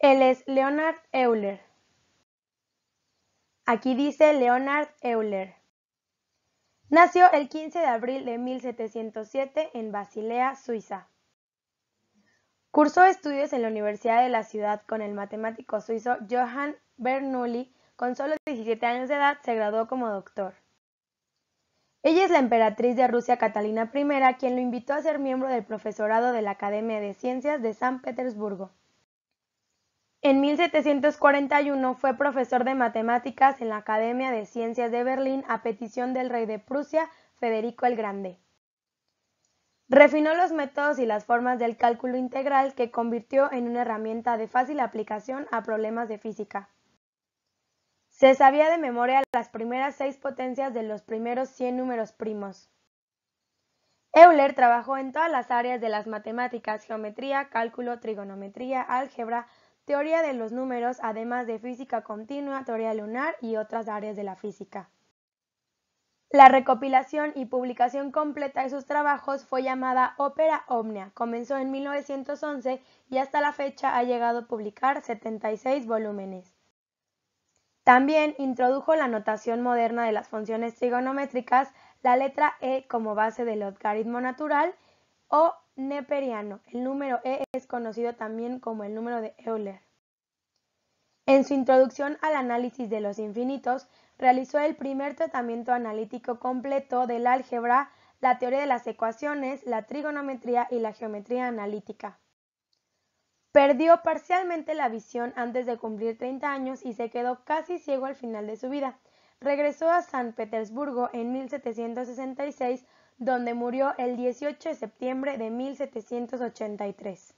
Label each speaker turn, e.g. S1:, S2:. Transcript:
S1: Él es Leonard Euler. Aquí dice Leonard Euler. Nació el 15 de abril de 1707 en Basilea, Suiza. Cursó estudios en la Universidad de la Ciudad con el matemático suizo Johann Bernoulli. Con solo 17 años de edad se graduó como doctor. Ella es la emperatriz de Rusia Catalina I, quien lo invitó a ser miembro del profesorado de la Academia de Ciencias de San Petersburgo. En 1741 fue profesor de matemáticas en la Academia de Ciencias de Berlín a petición del rey de Prusia, Federico el Grande. Refinó los métodos y las formas del cálculo integral que convirtió en una herramienta de fácil aplicación a problemas de física. Se sabía de memoria las primeras seis potencias de los primeros 100 números primos. Euler trabajó en todas las áreas de las matemáticas, geometría, cálculo, trigonometría, álgebra, teoría de los números, además de física continua, teoría lunar y otras áreas de la física. La recopilación y publicación completa de sus trabajos fue llamada Ópera Omnia. Comenzó en 1911 y hasta la fecha ha llegado a publicar 76 volúmenes. También introdujo la notación moderna de las funciones trigonométricas, la letra E como base del logaritmo natural o neperiano. El número E es conocido también como el número de Euler. En su introducción al análisis de los infinitos, realizó el primer tratamiento analítico completo del álgebra, la teoría de las ecuaciones, la trigonometría y la geometría analítica. Perdió parcialmente la visión antes de cumplir 30 años y se quedó casi ciego al final de su vida. Regresó a San Petersburgo en 1766, donde murió el 18 de septiembre de 1783.